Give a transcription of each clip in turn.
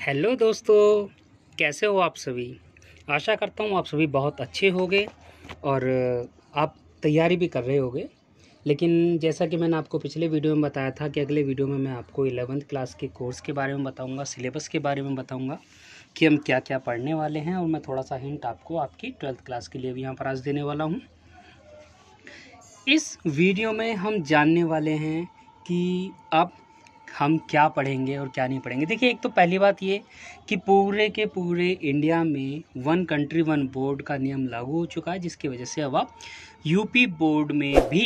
Hello दोस्तों कैसे हो आप सभी आशा करता हूँ आप सभी बहुत अच्छे होगे और आप तैयारी भी कर रहे होगे लेकिन जैसा कि मैंने आपको पिछले वीडियो में बताया था कि अगले वीडियो में मैं आपको एलेवंथ क्लास के कोर्स के बारे में बताऊंगा सिलेबस के बारे में बताऊंगा कि हम क्या क्या पढ़ने वाले हैं और मैं थोड़ा सा हिंट आपको आपकी ट्वेल्थ क्लास के लिए भी यहाँ पर आज देने वाला हूँ इस वीडियो में हम जानने वाले हैं कि आप हम क्या पढ़ेंगे और क्या नहीं पढ़ेंगे देखिए एक तो पहली बात ये कि पूरे के पूरे इंडिया में वन कंट्री वन बोर्ड का नियम लागू हो चुका है जिसकी वजह से अब आप यूपी बोर्ड में भी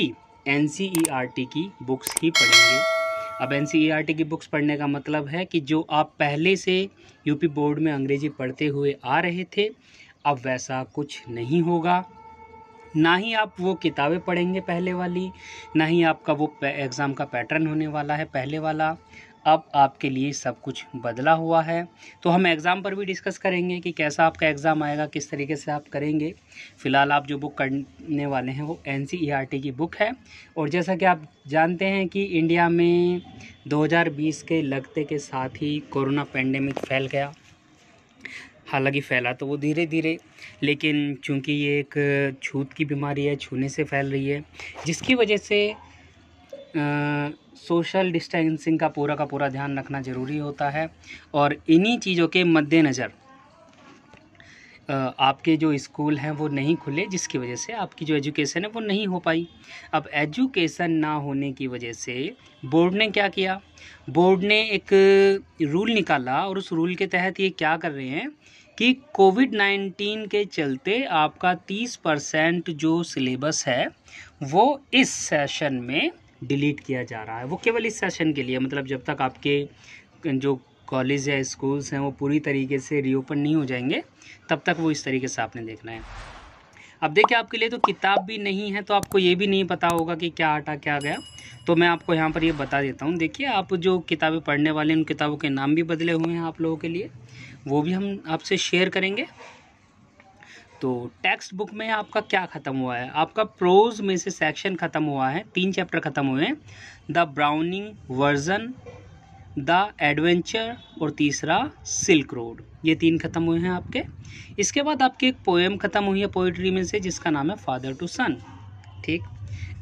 एन e की बुक्स ही पढ़ेंगे अब एन e की बुक्स पढ़ने का मतलब है कि जो आप पहले से यूपी बोर्ड में अंग्रेज़ी पढ़ते हुए आ रहे थे अब वैसा कुछ नहीं होगा ना ही आप वो किताबें पढ़ेंगे पहले वाली ना ही आपका वो एग्ज़ाम का पैटर्न होने वाला है पहले वाला अब आपके लिए सब कुछ बदला हुआ है तो हम एग्ज़ाम पर भी डिस्कस करेंगे कि कैसा आपका एग्ज़ाम आएगा किस तरीके से आप करेंगे फ़िलहाल आप जो बुक करने वाले हैं वो एन e की बुक है और जैसा कि आप जानते हैं कि इंडिया में 2020 के लगते के साथ ही कोरोना पेंडेमिक फैल गया हालांकि फैला तो वो धीरे धीरे लेकिन चूंकि ये एक छूत की बीमारी है छूने से फैल रही है जिसकी वजह से आ, सोशल डिस्टेंसिंग का पूरा का पूरा ध्यान रखना ज़रूरी होता है और इन्हीं चीज़ों के मद्देनज़र आपके जो स्कूल हैं वो नहीं खुले जिसकी वजह से आपकी जो एजुकेशन है वो नहीं हो पाई अब एजुकेशन ना होने की वजह से बोर्ड ने क्या किया बोर्ड ने एक रूल निकाला और उस रूल के तहत ये क्या कर रहे हैं कि कोविड नाइन्टीन के चलते आपका तीस परसेंट जो सिलेबस है वो इस सेशन में डिलीट किया जा रहा है वो केवल इस सेशन के लिए मतलब जब तक आपके जो कॉलेज या स्कूल्स हैं वो पूरी तरीके से रीओपन नहीं हो जाएंगे तब तक वो इस तरीके से आपने देखना है अब देखिए आपके लिए तो किताब भी नहीं है तो आपको ये भी नहीं पता होगा कि क्या आटा क्या गया तो मैं आपको यहाँ पर ये बता देता हूँ देखिए आप जो किताबें पढ़ने वाले उन किताबों के नाम भी बदले हुए हैं आप लोगों के लिए वो भी हम आपसे शेयर करेंगे तो टेक्स्ट बुक में आपका क्या ख़त्म हुआ है आपका प्रोज में से सेक्शन ख़त्म हुआ है तीन चैप्टर ख़त्म हुए हैं the browning version the adventure और तीसरा सिल्क रोड ये तीन ख़त्म हुए हैं आपके इसके बाद आपकी एक पोएम ख़त्म हुई है पोइट्री में से जिसका नाम है फादर टू सन ठीक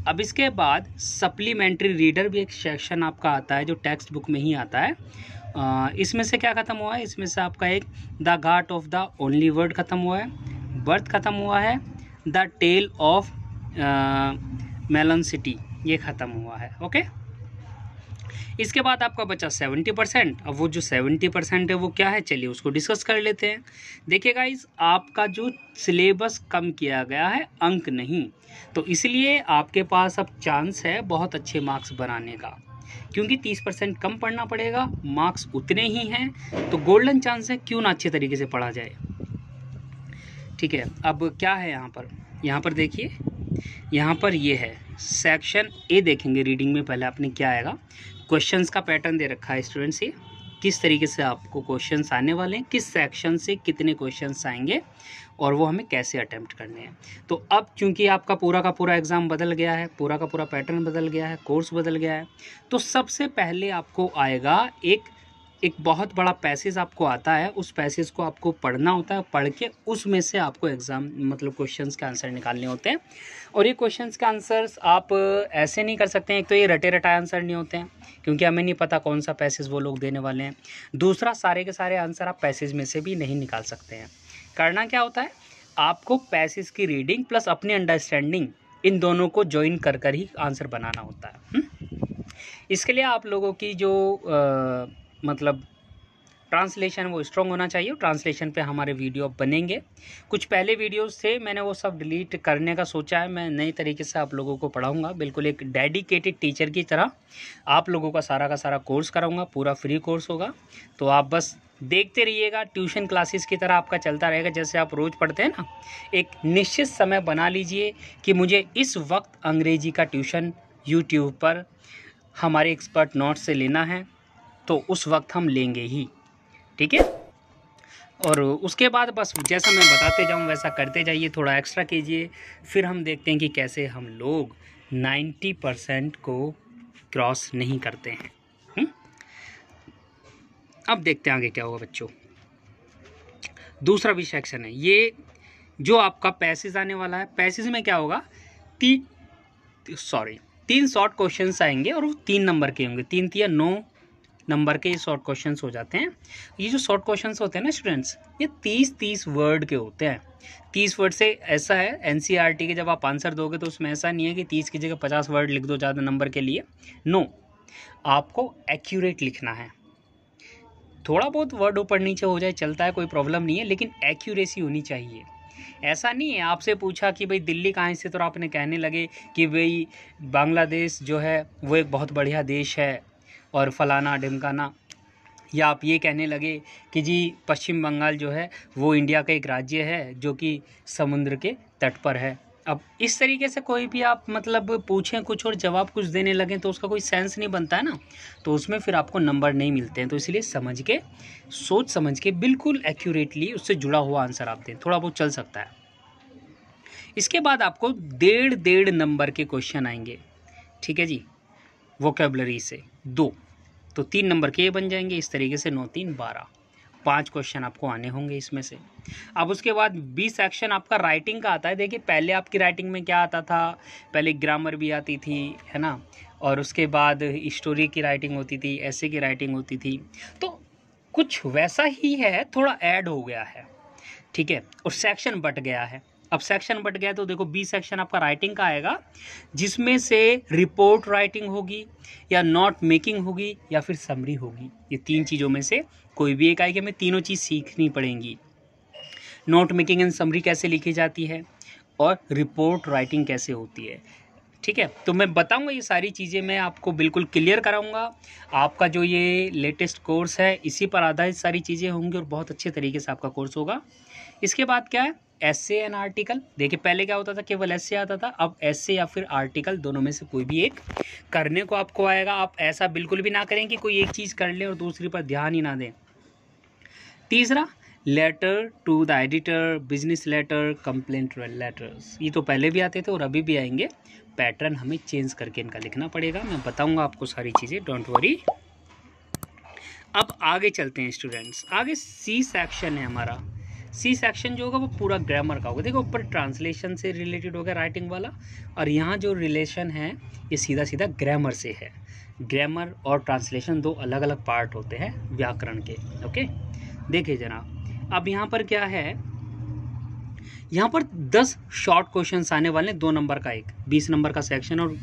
अब इसके बाद सप्लीमेंट्री रीडर भी एक सेक्शन आपका आता है जो टेक्स्ट बुक में ही आता है इसमें से क्या ख़त्म हुआ है इसमें से आपका एक the ghat of the only world ख़त्म हुआ है बर्थ ख़त्म हुआ है the tale of melon city ये ख़त्म हुआ है ओके इसके बाद आपका बचा सेवेंटी परसेंट अब वो जो सेवेंटी परसेंट है वो क्या है चलिए उसको डिस्कस कर लेते हैं देखिए गाइज आपका जो सिलेबस कम किया गया है अंक नहीं तो इसलिए आपके पास अब चांस है बहुत अच्छे मार्क्स बनाने का क्योंकि 30 परसेंट कम पढ़ना पड़ेगा मार्क्स उतने ही हैं तो गोल्डन चांस है क्यों ना अच्छे तरीके से पढ़ा जाए ठीक है अब क्या है यहाँ पर यहाँ पर देखिए यहाँ पर ये है सेक्शन ए देखेंगे रीडिंग में पहले आपने क्या आएगा क्वेश्चंस का पैटर्न दे रखा है स्टूडेंट्स ये किस तरीके से आपको क्वेश्चंस आने वाले हैं किस सेक्शन से कितने क्वेश्चंस आएंगे और वो हमें कैसे अटैम्प्ट करने हैं तो अब चूंकि आपका पूरा का पूरा एग्ज़ाम बदल गया है पूरा का पूरा पैटर्न बदल गया है कोर्स बदल गया है तो सबसे पहले आपको आएगा एक एक बहुत बड़ा पैसेज आपको आता है उस पैसेज को आपको पढ़ना होता है पढ़ के उसमें से आपको एग्ज़ाम मतलब क्वेश्चंस के आंसर निकालने होते हैं और ये क्वेश्चंस के आंसर्स आप ऐसे नहीं कर सकते हैं एक तो ये रटे रटाए आंसर नहीं होते हैं क्योंकि हमें नहीं पता कौन सा पैसेज वो लोग देने वाले हैं दूसरा सारे के सारे आंसर आप पैसेज में से भी नहीं निकाल सकते हैं करना क्या होता है आपको पैसेज की रीडिंग प्लस अपनी अंडरस्टैंडिंग इन दोनों को ज्वाइन कर कर ही आंसर बनाना होता है हम्म। इसके लिए आप लोगों की जो आ, मतलब ट्रांसलेशन वो स्ट्रॉन्ग होना चाहिए ट्रांसलेशन पे हमारे वीडियो बनेंगे कुछ पहले वीडियोस थे मैंने वो सब डिलीट करने का सोचा है मैं नए तरीके से आप लोगों को पढ़ाऊंगा बिल्कुल एक डेडिकेटेड टीचर की तरह आप लोगों का सारा का सारा कोर्स कराऊंगा पूरा फ्री कोर्स होगा तो आप बस देखते रहिएगा ट्यूशन क्लासेस की तरह आपका चलता रहेगा जैसे आप रोज़ पढ़ते हैं ना एक निश्चित समय बना लीजिए कि मुझे इस वक्त अंग्रेजी का ट्यूशन यूट्यूब पर हमारे एक्सपर्ट नोट से लेना है तो उस वक्त हम लेंगे ही ठीक है और उसके बाद बस जैसा मैं बताते जाऊँ वैसा करते जाइए थोड़ा एक्स्ट्रा कीजिए फिर हम देखते हैं कि कैसे हम लोग 90 परसेंट को क्रॉस नहीं करते हैं हुँ? हम्म? अब देखते हैं आगे क्या होगा बच्चों दूसरा भी सेक्शन है ये जो आपका पैसेज आने वाला है पैसेज में क्या होगा ती सॉरी तीन शॉर्ट क्वेश्चन आएंगे और वो तीन नंबर के होंगे तीन तीन नौ नंबर के ये शॉर्ट क्वेश्चन हो जाते हैं ये जो शॉर्ट क्वेश्चन होते हैं ना स्टूडेंट्स ये तीस तीस वर्ड के होते हैं तीस वर्ड से ऐसा है एन e के जब आप आंसर दोगे तो उसमें ऐसा नहीं है कि तीस की जगह पचास वर्ड लिख दो ज़्यादा नंबर के लिए नो आपको एक्यूरेट लिखना है थोड़ा बहुत वर्ड ऊपर नीचे हो जाए चलता है कोई प्रॉब्लम नहीं है लेकिन एक्यूरेसी होनी चाहिए ऐसा नहीं है आपसे पूछा कि भाई दिल्ली कहाँ से तो आपने कहने लगे कि भाई बांग्लादेश जो है वो एक बहुत बढ़िया देश है और फलाना ढिमकाना या आप ये कहने लगे कि जी पश्चिम बंगाल जो है वो इंडिया का एक राज्य है जो कि समुद्र के तट पर है अब इस तरीके से कोई भी आप मतलब पूछें कुछ और जवाब कुछ देने लगें तो उसका कोई सेंस नहीं बनता है ना तो उसमें फिर आपको नंबर नहीं मिलते हैं तो इसलिए समझ के सोच समझ के बिल्कुल एक्यूरेटली उससे जुड़ा हुआ आंसर आप दें थोड़ा बहुत चल सकता है इसके बाद आपको डेढ़ डेढ़ नंबर के क्वेश्चन आएंगे ठीक है जी वोकेबलरी से दो तो तीन नंबर के बन जाएंगे इस तरीके से नौ तीन बारह पाँच क्वेश्चन आपको आने होंगे इसमें से अब उसके बाद बी सेक्शन आपका राइटिंग का आता है देखिए पहले आपकी राइटिंग में क्या आता था पहले ग्रामर भी आती थी है ना और उसके बाद स्टोरी की राइटिंग होती थी ऐसे की राइटिंग होती थी तो कुछ वैसा ही है थोड़ा ऐड हो गया है ठीक है और सेक्शन बट गया है अब सेक्शन बट गया तो देखो बी सेक्शन आपका राइटिंग का आएगा जिसमें से रिपोर्ट राइटिंग होगी या नोट मेकिंग होगी या फिर समरी होगी ये तीन चीज़ों में से कोई भी एक आएगी हमें तीनों चीज़ सीखनी पड़ेंगी नोट मेकिंग एंड समरी कैसे लिखी जाती है और रिपोर्ट राइटिंग कैसे होती है ठीक है तो मैं बताऊंगा ये सारी चीज़ें मैं आपको बिल्कुल क्लियर कराऊंगा आपका जो ये लेटेस्ट कोर्स है इसी पर आधारित सारी चीज़ें होंगी और बहुत अच्छे तरीके से आपका कोर्स होगा इसके बाद क्या है ऐसे एन आर्टिकल देखिए पहले क्या होता था केवल एस आता था अब एस या फिर आर्टिकल दोनों में से कोई भी एक करने को आपको आएगा आप ऐसा बिल्कुल भी ना करें कि कोई एक चीज़ कर लें और दूसरी पर ध्यान ही ना दें तीसरा letter to the editor business letter complaint letters ये तो पहले भी आते थे और अभी भी आएंगे पैटर्न हमें चेंज करके इनका लिखना पड़ेगा मैं बताऊंगा आपको सारी चीज़ें डोंट वरी अब आगे चलते हैं स्टूडेंट्स आगे सी सेक्शन है हमारा सी सेक्शन जो होगा वो पूरा ग्रामर का होगा देखो ऊपर ट्रांसलेशन से रिलेटेड हो गया राइटिंग वाला और यहाँ जो रिलेशन है ये सीधा सीधा ग्रामर से है ग्रामर और ट्रांसलेशन दो अलग अलग पार्ट होते हैं व्याकरण के ओके देखिए जनाब अब यहाँ पर क्या है यहाँ पर दस शॉर्ट क्वेश्चन आने वाले हैं दो नंबर का एक बीस नंबर का सेक्शन और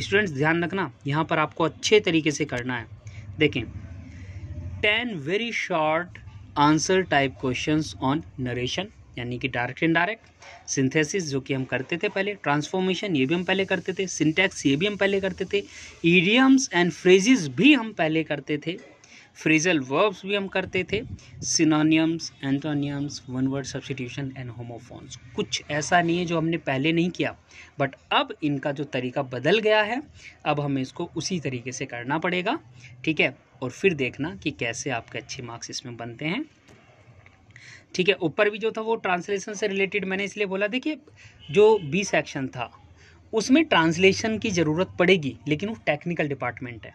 स्टूडेंट्स ध्यान रखना यहाँ पर आपको अच्छे तरीके से करना है देखें ten very short answer type questions on narration यानी कि डायरेक्ट डायरेक्ट सिंथेसिस जो कि हम करते थे पहले ट्रांसफॉर्मेशन ये भी हम पहले करते थे सिंटैक्स ये भी हम पहले करते थे ईडियम्स एंड फ्रेजेस भी हम पहले करते थे फ्रेजल वर्ब्स भी हम करते थे synonyms antonyms one word substitution and homophones कुछ ऐसा नहीं है जो हमने पहले नहीं किया बट अब इनका जो तरीका बदल गया है अब हमें इसको उसी तरीके से करना पड़ेगा ठीक है और फिर देखना कि कैसे आपके अच्छे मार्क्स इसमें बनते हैं ठीक है ऊपर भी जो था वो ट्रांसलेशन से रिलेटेड मैंने इसलिए बोला देखिए जो बी सेक्शन था उसमें ट्रांसलेशन की ज़रूरत पड़ेगी लेकिन वो टेक्निकल डिपार्टमेंट है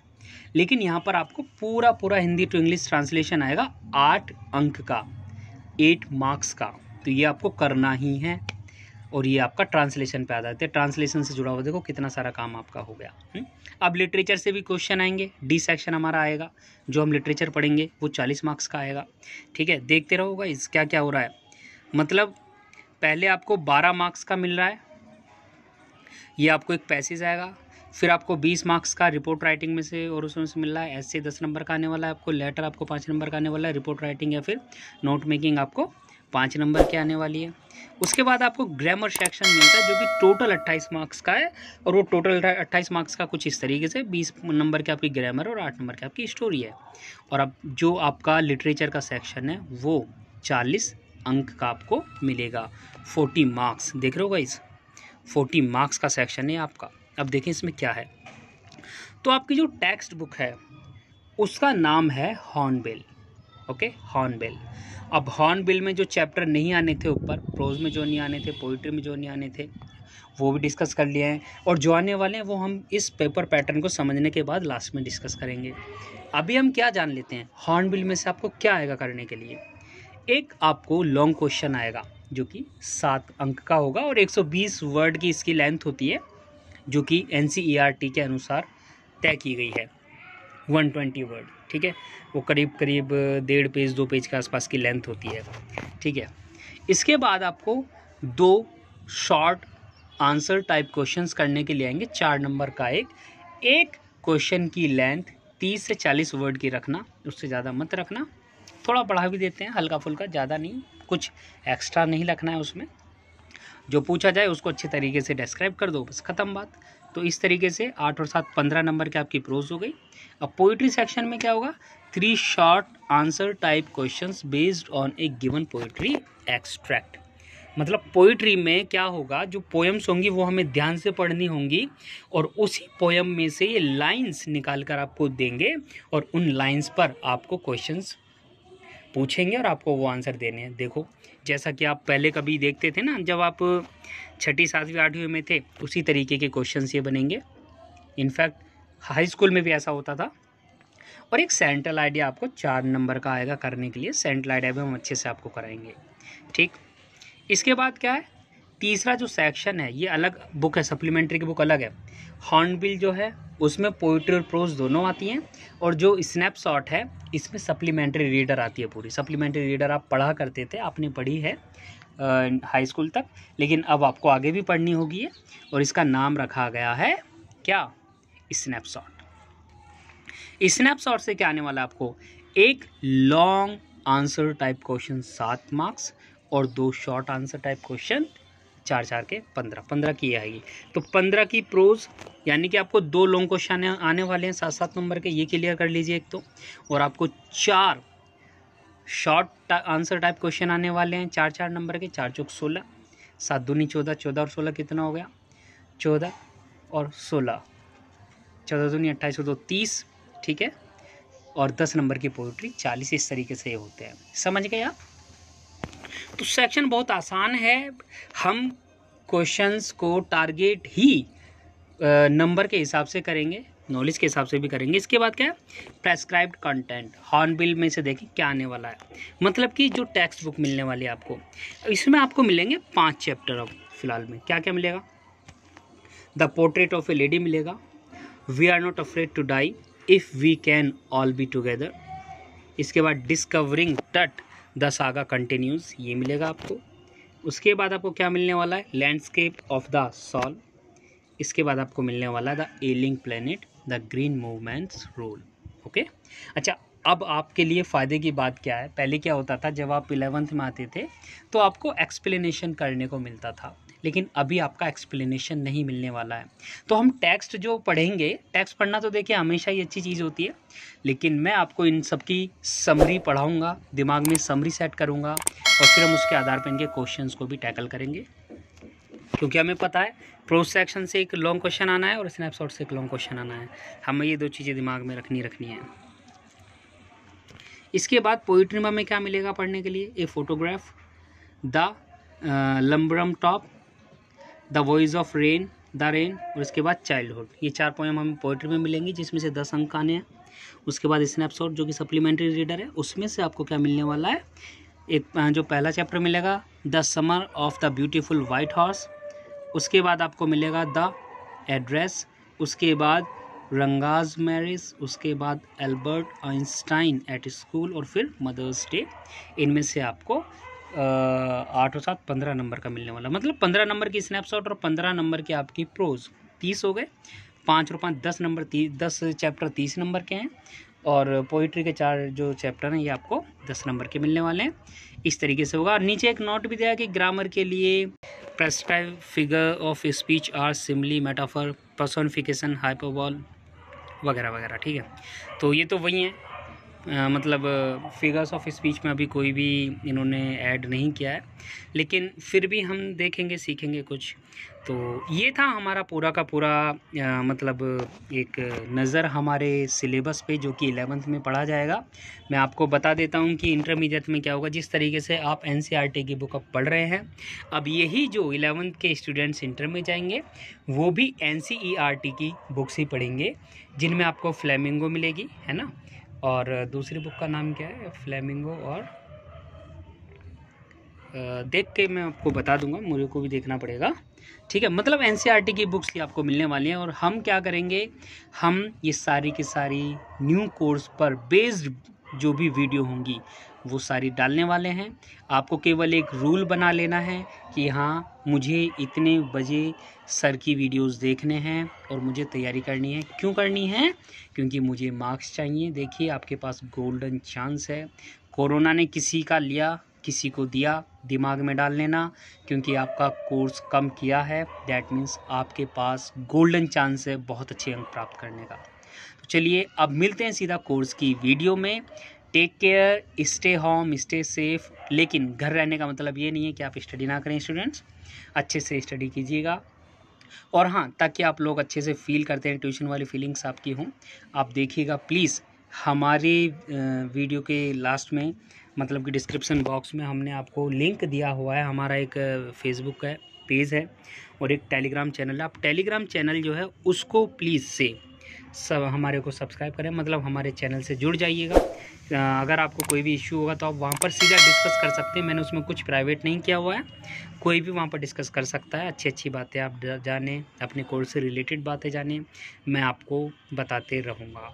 लेकिन यहाँ पर आपको पूरा पूरा हिंदी टू इंग्लिश ट्रांसलेशन आएगा आठ अंक का एट मार्क्स का तो ये आपको करना ही है और ये आपका ट्रांसलेशन पे आ जाते हैं ट्रांसलेशन से जुड़ा हुआ देखो कितना सारा काम आपका हो गया हम्म। अब लिटरेचर से भी क्वेश्चन आएंगे डी सेक्शन हमारा आएगा जो हम लिटरेचर पढ़ेंगे वो चालीस मार्क्स का आएगा ठीक है देखते रहोगा इस क्या क्या हो रहा है मतलब पहले आपको बारह मार्क्स का मिल रहा है ये आपको एक पैसेज आएगा फिर आपको 20 मार्क्स का रिपोर्ट राइटिंग में से और उसमें से मिल रहा है ऐसे दस नंबर का आने वाला है आपको लेटर आपको पाँच नंबर का आने वाला है रिपोर्ट राइटिंग या फिर नोट मेकिंग आपको पाँच नंबर की आने वाली है उसके बाद आपको ग्रामर सेक्शन मिलता है जो कि टोटल 28 मार्क्स का है और वो टोटल 28 मार्क्स का कुछ इस तरीके से 20 नंबर की आपकी ग्रामर और 8 नंबर की आपकी स्टोरी है और अब जो आपका लिटरेचर का सेक्शन है वो 40 अंक का आपको मिलेगा 40 मार्क्स देख रहे हो इस 40 मार्क्स का सेक्शन है आपका अब देखें इसमें क्या है तो आपकी जो टेक्स्ट बुक है उसका नाम है हॉर्नबिल ओके हॉर्नबिल अब हॉर्नबिल में जो चैप्टर नहीं आने थे ऊपर प्रोज में जो नहीं आने थे पोइट्री में जो नहीं आने थे वो भी डिस्कस कर लिए हैं और जो आने वाले हैं वो हम इस पेपर पैटर्न को समझने के बाद लास्ट में डिस्कस करेंगे अभी हम क्या जान लेते हैं हॉर्नबिल में से आपको क्या आएगा करने के लिए एक आपको लॉन्ग क्वेश्चन आएगा जो कि सात अंक का होगा और 120 वर्ड की इसकी लेंथ होती है जो कि एन e के अनुसार तय की गई है 120 वर्ड ठीक है वो करीब करीब डेढ़ पेज दो पेज के आसपास की लेंथ होती है ठीक है इसके बाद आपको दो शॉर्ट आंसर टाइप क्वेश्चंस करने के लिए आएंगे चार नंबर का एक एक क्वेश्चन की लेंथ तीस से चालीस वर्ड की रखना उससे ज़्यादा मत रखना थोड़ा बढ़ा भी देते हैं हल्का फुल्का ज़्यादा नहीं कुछ एक्स्ट्रा नहीं रखना है उसमें जो पूछा जाए उसको अच्छे तरीके से डिस्क्राइब कर दो बस ख़त्म बात तो इस तरीके से आठ और सात पंद्रह नंबर की आपकी प्रोज हो गई अब पोइट्री सेक्शन में क्या होगा three short answer type questions based on a given poetry extract मतलब पोइट्री में क्या होगा जो पोएम्स होंगी वो हमें ध्यान से पढ़नी होंगी और उसी पोएम में से ये लाइंस निकाल कर आपको देंगे और उन लाइंस पर आपको क्वेश्चंस पूछेंगे और आपको वो आंसर देने हैं देखो जैसा कि आप पहले कभी देखते थे ना जब आप छठी सातवीं आठवीं में थे उसी तरीके के क्वेश्चन ये बनेंगे इनफैक्ट हाई स्कूल में भी ऐसा होता था और एक सेंट्रल आइडिया आपको चार नंबर का आएगा करने के लिए सेंट्रल आइडिया भी हम अच्छे से आपको कराएंगे ठीक इसके बाद क्या है तीसरा जो सेक्शन है ये अलग बुक है सप्लीमेंट्री की बुक अलग है हॉर्नबिल जो है उसमें पोइट्री और प्रोज दोनों आती हैं और जो स्नैपशॉट है इसमें सप्लीमेंट्री रीडर आती है पूरी सप्लीमेंट्री रीडर आप पढ़ा करते थे आपने पढ़ी है हाई स्कूल तक लेकिन अब आपको आगे भी पढ़नी होगी है और इसका नाम रखा गया है क्या स्नैपशॉट स्नैपशॉट से क्या आने वाला आपको एक लॉन्ग आंसर टाइप क्वेश्चन सात मार्क्स और दो शॉर्ट आंसर टाइप क्वेश्चन चार चार के पंद्रह पंद्रह की आएगी तो पंद्रह की प्रोज यानी कि आपको दो लॉन्ग क्वेश्चन आने वाले हैं सात सात नंबर के ये क्लियर कर लीजिए एक तो और आपको चार शॉर्ट आंसर टाइप क्वेश्चन आने वाले हैं चार चार नंबर के चार चौक सोलह सात दूनी चौदह चौदह और सोलह कितना हो गया चौदह और सोलह चौदह दूनी अट्ठाईस और दो तीस ठीक है और दस नंबर की पोल्ट्री चालीस इस तरीके से होते हैं समझ गए आप तो सेक्शन बहुत आसान है हम क्वेश्चंस को टारगेट ही नंबर के हिसाब से करेंगे नॉलेज के हिसाब से भी करेंगे इसके बाद क्या है प्रेस्क्राइब्ड कंटेंट हॉर्नबिल में से देखें क्या आने वाला है मतलब कि जो टेक्स्ट बुक मिलने वाली है आपको इसमें आपको मिलेंगे पांच चैप्टर अब फिलहाल में क्या क्या मिलेगा the portrait of a lady मिलेगा we are not afraid to die if we can all be together इसके बाद डिस्कवरिंग टट दस आगा कंटिन्यूज़ ये मिलेगा आपको उसके बाद आपको क्या मिलने वाला है लैंडस्केप ऑफ द सॉल इसके बाद आपको मिलने वाला है the ailing planet the green movement's role okay अच्छा अब आपके लिए फ़ायदे की बात क्या है पहले क्या होता था जब आप इलेवंथ में आते थे तो आपको एक्सप्लेनेशन करने को मिलता था लेकिन अभी आपका एक्सप्लेनेशन नहीं मिलने वाला है तो हम टेक्स्ट जो पढ़ेंगे टेक्स्ट पढ़ना तो देखिए हमेशा ही अच्छी चीज़ होती है लेकिन मैं आपको इन सब की समरी पढ़ाऊँगा दिमाग में समरी सेट करूँगा और फिर हम उसके आधार पर इनके क्वेश्चन को भी टैकल करेंगे क्योंकि हमें पता है प्रोज सेक्शन से एक लॉन्ग क्वेश्चन आना है और स्नैपशॉट से एक लॉन्ग क्वेश्चन आना है हमें ये दो चीज़ें दिमाग में रखनी रखनी है इसके बाद पोइट्री में क्या मिलेगा पढ़ने के लिए a photograph the laburnum top the voice of rain the rain और उसके बाद चाइल्डहुड ये चार पोएम हमें पोइट्री में मिलेंगी जिसमें से दस अंक आने हैं उसके बाद स्नैपशॉट जो कि सप्लीमेंट्री रीडर है उसमें से आपको क्या मिलने वाला है एक जो पहला चैप्टर मिलेगा the summer of the beautiful white horse उसके बाद आपको मिलेगा द एड्रेस उसके बाद रंगाज मैरिज उसके बाद एल्बर्ट आइंस्टाइन एट स्कूल और फिर मदर्स डे इनमें से आपको आठ और सात पंद्रह नंबर का मिलने वाला मतलब पंद्रह नंबर की स्नैपशॉट और पंद्रह नंबर की आपकी प्रोज तीस हो गए पाँच और पाँच दस नंबर तीस दस चैप्टर तीस नंबर के हैं और पोइट्री के चार जो चैप्टर हैं ये आपको दस नंबर के मिलने वाले हैं इस तरीके से होगा नीचे एक नोट भी दिया कि ग्रामर के लिए प्रेस्टाइव figure of speech are simile metaphor personification hyperbole वगैरह वगैरह ठीक है तो ये तो वही है आ, मतलब फिगर्स ऑफ स्पीच में अभी कोई भी इन्होंने ऐड नहीं किया है लेकिन फिर भी हम देखेंगे सीखेंगे कुछ तो ये था हमारा पूरा का पूरा आ, मतलब एक नज़र हमारे सिलेबस पे जो कि एलेवंथ में पढ़ा जाएगा मैं आपको बता देता हूँ कि इंटरमीडिएट में क्या होगा जिस तरीके से आप एन e की बुक अब पढ़ रहे हैं अब यही जो एलेवंथ के स्टूडेंट्स इंटर में जाएंगे वो भी एन e की बुक्स ही पढ़ेंगे जिनमें आपको फ्लैमिंगो मिलेगी है ना और दूसरी बुक का नाम क्या है फ्लेमिंगो और देख के मैं आपको बता दूंगा मुझे को भी देखना पड़ेगा ठीक है मतलब एन e की बुक्स ही आपको मिलने वाली हैं और हम क्या करेंगे हम ये सारी की सारी न्यू कोर्स पर बेस्ड जो भी वीडियो होंगी वो सारी डालने वाले हैं आपको केवल एक रूल बना लेना है कि हाँ मुझे इतने बजे सर की वीडियोस देखने हैं और मुझे तैयारी करनी है क्यों करनी है क्योंकि मुझे मार्क्स चाहिए देखिए आपके पास गोल्डन चांस है कोरोना ने किसी का लिया किसी को दिया दिमाग में डाल लेना क्योंकि आपका कोर्स कम किया है दैट मीन्स आपके पास गोल्डन चांस है बहुत अच्छे अंक प्राप्त करने का चलिए अब मिलते हैं सीधा कोर्स की वीडियो में take care stay home stay safe लेकिन घर रहने का मतलब ये नहीं है कि आप स्टडी ना करें स्टूडेंट्स अच्छे से स्टडी कीजिएगा और हाँ ताकि आप लोग अच्छे से फील करते हैं ट्यूशन वाली फीलिंग्स आपकी हों आप देखिएगा प्लीज़ हमारे वीडियो के लास्ट में मतलब कि डिस्क्रिप्शन बॉक्स में हमने आपको लिंक दिया हुआ है हमारा एक फेसबुक का पेज है और एक टेलीग्राम चैनल है आप टेलीग्राम चैनल जो है उसको प्लीज़ सेव सब हमारे को सब्सक्राइब करें मतलब हमारे चैनल से जुड़ जाइएगा अगर आपको कोई भी इशू होगा तो आप वहाँ पर सीधा डिस्कस कर सकते हैं मैंने उसमें कुछ प्राइवेट नहीं किया हुआ है कोई भी वहाँ पर डिस्कस कर सकता है अच्छी अच्छी बातें आप जाने अपने कोर्स से रिलेटेड बातें जानें मैं आपको बताते रहूँगा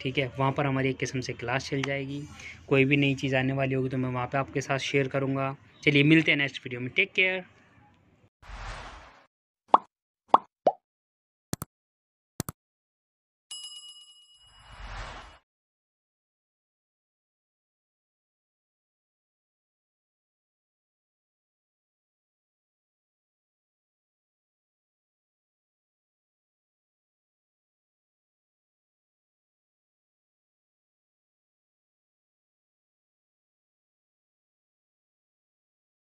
ठीक है वहाँ पर हमारी एक किस्म से क्लास चल जाएगी कोई भी नई चीज़ आने वाली होगी तो मैं वहाँ पर आपके साथ शेयर करूँगा चलिए मिलते हैं नेक्स्ट वीडियो में टेक केयर